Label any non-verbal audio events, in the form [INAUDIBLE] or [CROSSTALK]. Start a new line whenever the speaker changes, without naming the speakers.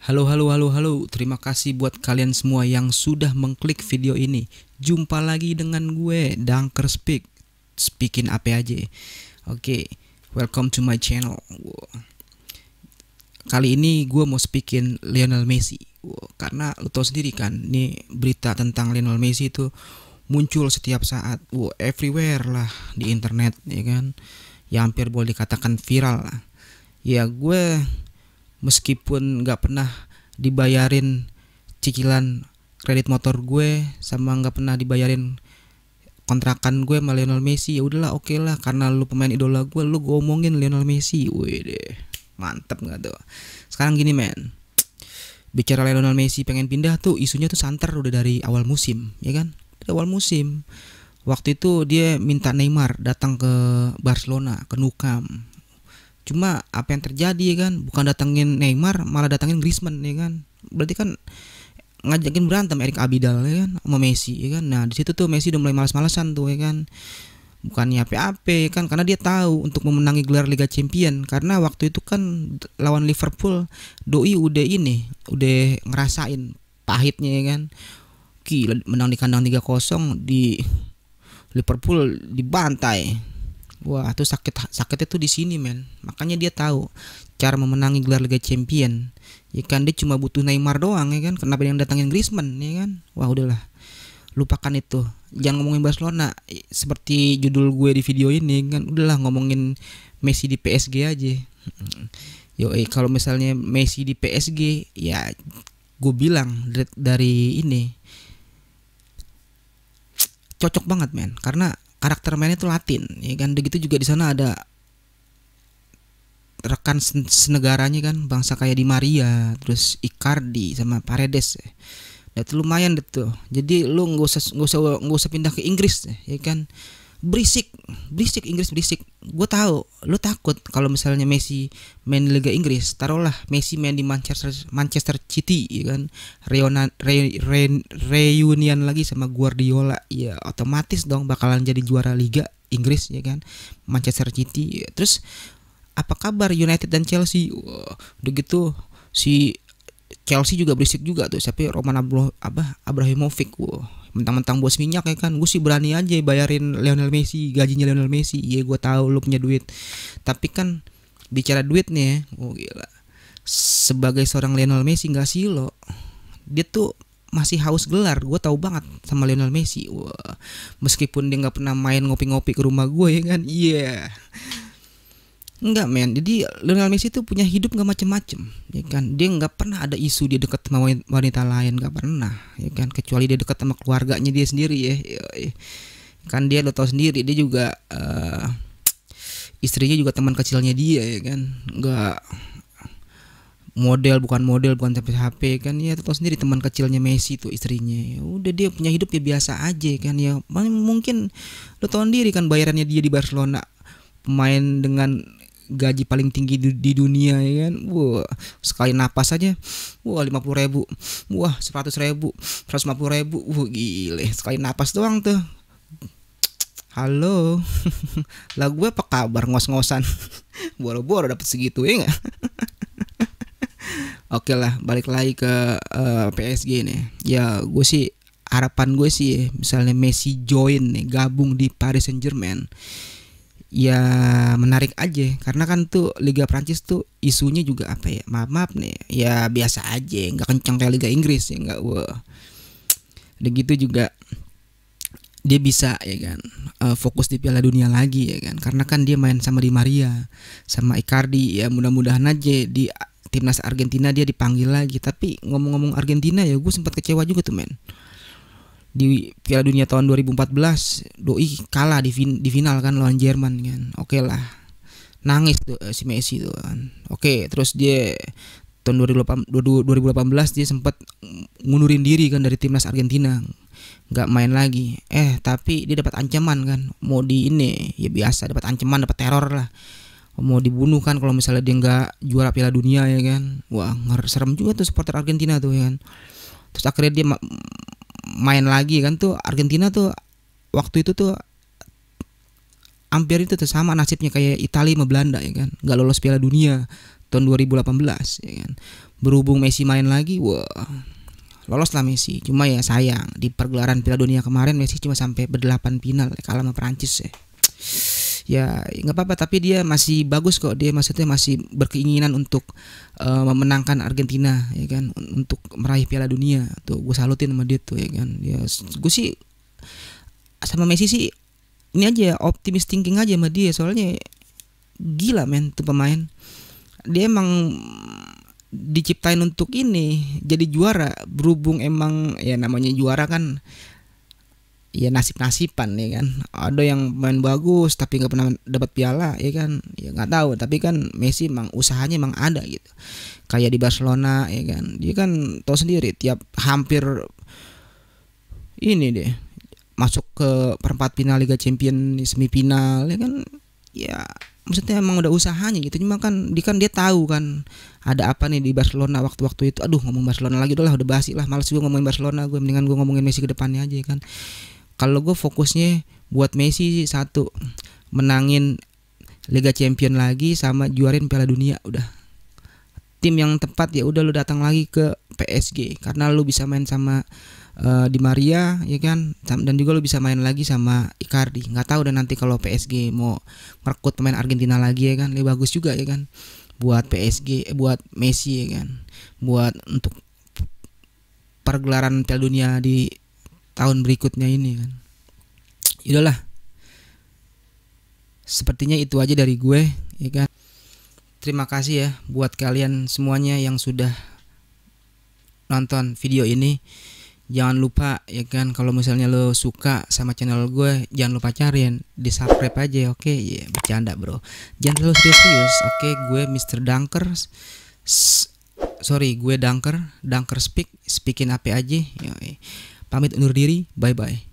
Halo, halo, halo, halo. Terima kasih buat kalian semua yang sudah mengklik video ini. Jumpa lagi dengan gue, Dunker Speak. Speaking apa aja. Oke, okay. welcome to my channel. Kali ini gue mau speakin Lionel Messi. Karena lo tau sendiri kan, ini berita tentang Lionel Messi itu muncul setiap saat. Wow, everywhere lah di internet, ya kan. Ya hampir boleh dikatakan viral lah. Ya gue meskipun nggak pernah dibayarin cicilan kredit motor gue sama nggak pernah dibayarin kontrakan gue sama Lionel Messi ya udahlah oke okay lah karena lu pemain idola gue lu gue omongin Lionel Messi woi deh mantep nggak tuh sekarang gini men bicara Lionel Messi pengen pindah tuh isunya tuh santer udah dari awal musim ya kan dari awal musim waktu itu dia minta Neymar datang ke Barcelona ke Nukam Cuma apa yang terjadi ya kan? Bukan datangin Neymar, malah datangin Griezmann ya kan. Berarti kan ngajakin berantem Erik Abidal ya kan sama Messi ya kan. Nah, di situ tuh Messi udah mulai malas-malasan tuh ya kan. Bukannya apa-apa ya kan karena dia tahu untuk memenangi gelar Liga Champion karena waktu itu kan lawan Liverpool doi udah ini udah ngerasain pahitnya ya kan. Gila menang di kandang 3-0 di Liverpool dibantai Wah, tuh sakit sakitnya tuh di sini, men. Makanya dia tahu cara memenangi gelar Liga Champion. Ya kan dia cuma butuh Neymar doang ya kan. Kenapa yang datangin Griezmann ya kan? Wah, udahlah. Lupakan itu. Jangan ngomongin Barcelona seperti judul gue di video ini ya kan. Udahlah ngomongin Messi di PSG aja. Yo, eh, kalau misalnya Messi di PSG, ya gue bilang dari ini cocok banget men karena karakter mainnya itu Latin ya kan begitu juga di sana ada rekan senegaranya kan bangsa kayak di Maria terus Icardi sama Paredes ya. Nah, itu lumayan deh jadi lu nggak usah nggak usah nggak usah pindah ke Inggris ya kan berisik berisik Inggris berisik gue tahu lu takut kalau misalnya Messi main di Liga Inggris taruhlah Messi main di Manchester Manchester City ya kan Reuna, re, re, reunian lagi sama Guardiola ya otomatis dong bakalan jadi juara Liga Inggris ya kan Manchester City ya. terus apa kabar United dan Chelsea Wah, udah gitu si Chelsea juga berisik juga tuh siapa ya? Roman Abloh, apa Abramovich wah mentang-mentang bos minyak ya kan gue sih berani aja bayarin Lionel Messi gajinya Lionel Messi iya gue tahu lu punya duit tapi kan bicara duit nih ya, oh gila sebagai seorang Lionel Messi nggak sih lo dia tuh masih haus gelar gue tahu banget sama Lionel Messi Wah, meskipun dia nggak pernah main ngopi-ngopi ke rumah gue ya kan iya yeah. Enggak men, jadi Lionel Messi itu punya hidup nggak macem-macem, ya kan? Dia nggak pernah ada isu dia deket sama wanita lain, nggak pernah, ya kan? Kecuali dia deket sama keluarganya dia sendiri ya, kan dia lo tau sendiri, dia juga uh, istrinya juga teman kecilnya dia, ya kan? Nggak model bukan model bukan tapi HP kan ya tau sendiri teman kecilnya Messi itu istrinya ya udah dia punya hidup ya biasa aja kan ya mungkin lo tau sendiri kan bayarannya dia di Barcelona main dengan gaji paling tinggi di, di dunia ya kan wah sekali napas aja wah lima puluh ribu wah seratus ribu seratus lima puluh ribu wah gile sekali napas doang tuh halo [LAUGHS] lah gue apa kabar ngos-ngosan [LAUGHS] boro-boro dapat segitu ya enggak [LAUGHS] Oke lah, balik lagi ke uh, eh, PSG nih. Ya, gue sih harapan gue sih, misalnya Messi join nih, gabung di Paris Saint Germain ya menarik aja karena kan tuh Liga Prancis tuh isunya juga apa ya maaf maaf nih ya biasa aja nggak kencang kayak Liga Inggris ya nggak wah udah gitu juga dia bisa ya kan uh, fokus di Piala Dunia lagi ya kan karena kan dia main sama Di Maria sama Icardi ya mudah-mudahan aja di timnas Argentina dia dipanggil lagi tapi ngomong-ngomong Argentina ya gue sempat kecewa juga tuh men di Piala Dunia tahun 2014 Doi kalah di, fin di final kan lawan Jerman kan oke okay lah nangis tuh eh, si Messi tuh kan oke okay, terus dia tahun 2018 dia sempat ngundurin diri kan dari timnas Argentina nggak main lagi eh tapi dia dapat ancaman kan mau di ini ya biasa dapat ancaman dapat teror lah mau dibunuh kan kalau misalnya dia nggak juara Piala Dunia ya kan wah serem juga tuh supporter Argentina tuh ya kan terus akhirnya dia main lagi kan tuh Argentina tuh waktu itu tuh hampir itu tuh sama nasibnya kayak Italia sama Belanda ya kan nggak lolos Piala Dunia tahun 2018 ya kan berhubung Messi main lagi wah lolos lah Messi cuma ya sayang di pergelaran Piala Dunia kemarin Messi cuma sampai berdelapan final kalah sama Prancis ya ya nggak apa-apa tapi dia masih bagus kok dia maksudnya masih berkeinginan untuk uh, memenangkan Argentina ya kan untuk meraih Piala Dunia tuh gue salutin sama dia tuh ya kan ya gue sih sama Messi sih ini aja optimis thinking aja sama dia soalnya gila men tuh pemain dia emang diciptain untuk ini jadi juara berhubung emang ya namanya juara kan ya nasib-nasiban ya kan ada yang main bagus tapi nggak pernah dapat piala ya kan ya nggak tahu tapi kan Messi emang usahanya emang ada gitu kayak di Barcelona ya kan dia kan tahu sendiri tiap hampir ini deh masuk ke perempat final Liga Champions semifinal ya kan ya maksudnya emang udah usahanya gitu cuma kan dia kan dia tahu kan ada apa nih di Barcelona waktu-waktu itu aduh ngomong Barcelona lagi udah lah udah basi lah males gue ngomongin Barcelona gue mendingan gue ngomongin Messi ke depannya aja ya kan kalau gue fokusnya buat Messi sih satu menangin Liga Champion lagi sama juarin Piala Dunia udah tim yang tepat ya udah lu datang lagi ke PSG karena lu bisa main sama uh, Di Maria ya kan dan juga lu bisa main lagi sama Icardi nggak tahu dan nanti kalau PSG mau merekrut pemain Argentina lagi ya kan lebih bagus juga ya kan buat PSG eh, buat Messi ya kan buat untuk pergelaran Piala Dunia di tahun berikutnya ini kan. Yaudahlah. Sepertinya itu aja dari gue, ya kan. Terima kasih ya buat kalian semuanya yang sudah nonton video ini. Jangan lupa ya kan kalau misalnya lo suka sama channel gue, jangan lupa cariin di subscribe aja, oke? Okay? Iya, yeah, bercanda, Bro. Jangan terlalu serius Oke, okay? gue Mr. Dunker. S sorry gue dunker dunker speak speakin apa aja Yoi. Pamit undur diri, bye-bye.